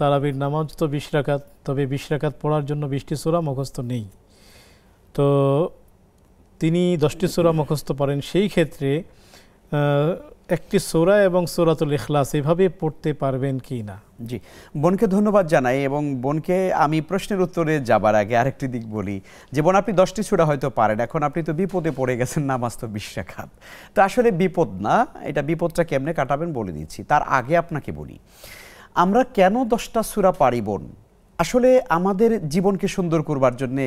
তারাবির নামাজ তো বিশ রাখাত তবে বিশ রাখাত পড়ার জন্য বিশটি সোরা মুখস্থ নেই তো তিনি দশটি সোরা মুখস্থ পারেন সেই ক্ষেত্রে একটি সোরা এবং সোরাতুল ইখলাস এভাবে পড়তে পারবেন কি না জি বোনকে ধন্যবাদ জানাই এবং বোনকে আমি প্রশ্নের উত্তরে যাবার আগে আরেকটি দিক বলি যে বোন আপনি দশটি সুরা হয়তো পারেন এখন আপনি তো বিপদে পড়ে গেছেন নামাজ তো বিশ্বাখাত তো আসলে বিপদ না এটা বিপদটা কেমনে কাটাবেন বলে দিচ্ছি তার আগে আপনাকে বলি আমরা কেন দশটা সুরা পারিবন আসলে আমাদের জীবনকে সুন্দর করবার জন্যে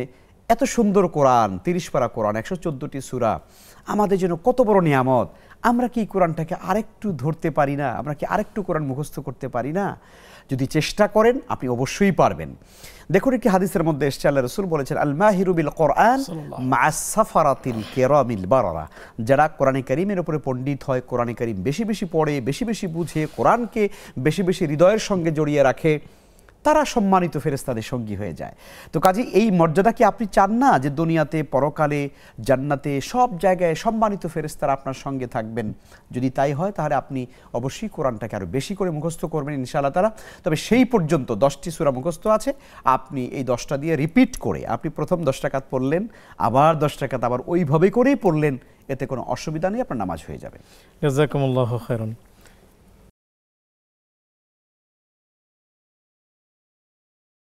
এত সুন্দর কোরআন তিরিশ পারা কোরআন একশো চোদ্দোটি সুরা আমাদের জন্য কত বড় নিয়ামত আমরা কি কোরআনটাকে আরেকটু ধরতে পারি না আমরা কি আরেকটু কোরআন মুখস্থ করতে পারি না যদি চেষ্টা করেন আপনি অবশ্যই পারবেন দেখুন একটি হাদিসের মধ্যে এসছে আল্লাহ রসুল বলেছেন আল মাহিরুবিল কোরআন মাসাফারাতিল কেরামিল বারারা যারা কোরআনে করিমের উপরে পণ্ডিত হয় কোরআনে করিম বেশি বেশি পড়ে বেশি বেশি বুঝে কোরআনকে বেশি বেশি হৃদয়ের সঙ্গে জড়িয়ে রাখে তারা সম্মানিত ফেরেস্তাদের সঙ্গী হয়ে যায় তো কাজে এই মর্যাদা কি আপনি চান না যে দুনিয়াতে পরকালে জান্নাতে সব জায়গায় সম্মানিত ফেরেস্তারা আপনার সঙ্গে থাকবেন যদি তাই হয় তাহলে আপনি অবশ্যই কোরআনটাকে আরও বেশি করে মুখস্থ করবেন ইনশাআল্লাহ তারা তবে সেই পর্যন্ত দশটি সুরা মুখস্থ আছে আপনি এই দশটা দিয়ে রিপিট করে আপনি প্রথম দশ টাকাত পড়লেন আবার দশ টাকাত আবার ওইভাবে করেই পড়লেন এতে কোনো অসুবিধা নেই আপনার নামাজ হয়ে যাবে